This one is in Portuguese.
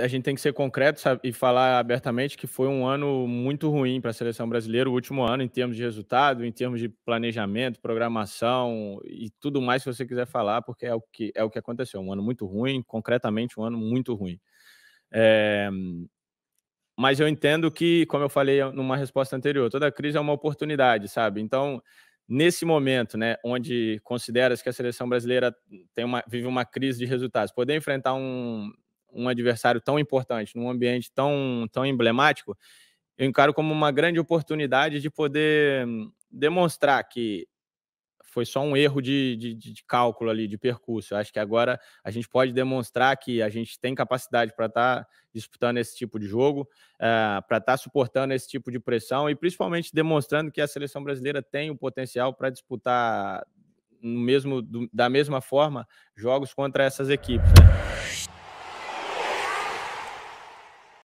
a gente tem que ser concreto sabe, e falar abertamente que foi um ano muito ruim para a seleção brasileira, o último ano, em termos de resultado, em termos de planejamento, programação e tudo mais que você quiser falar, porque é o que, é o que aconteceu. Um ano muito ruim, concretamente, um ano muito ruim. É... Mas eu entendo que, como eu falei numa resposta anterior, toda crise é uma oportunidade, sabe? Então, nesse momento, né, onde consideras que a seleção brasileira tem uma, vive uma crise de resultados, poder enfrentar um, um adversário tão importante, num ambiente tão, tão emblemático, eu encaro como uma grande oportunidade de poder hum, demonstrar que foi só um erro de, de, de cálculo ali, de percurso. Eu acho que agora a gente pode demonstrar que a gente tem capacidade para estar tá disputando esse tipo de jogo, uh, eh, para estar tá suportando esse tipo de pressão e principalmente demonstrando que a seleção brasileira tem o potencial para disputar no mesmo, do, da mesma forma jogos contra essas equipes. Né?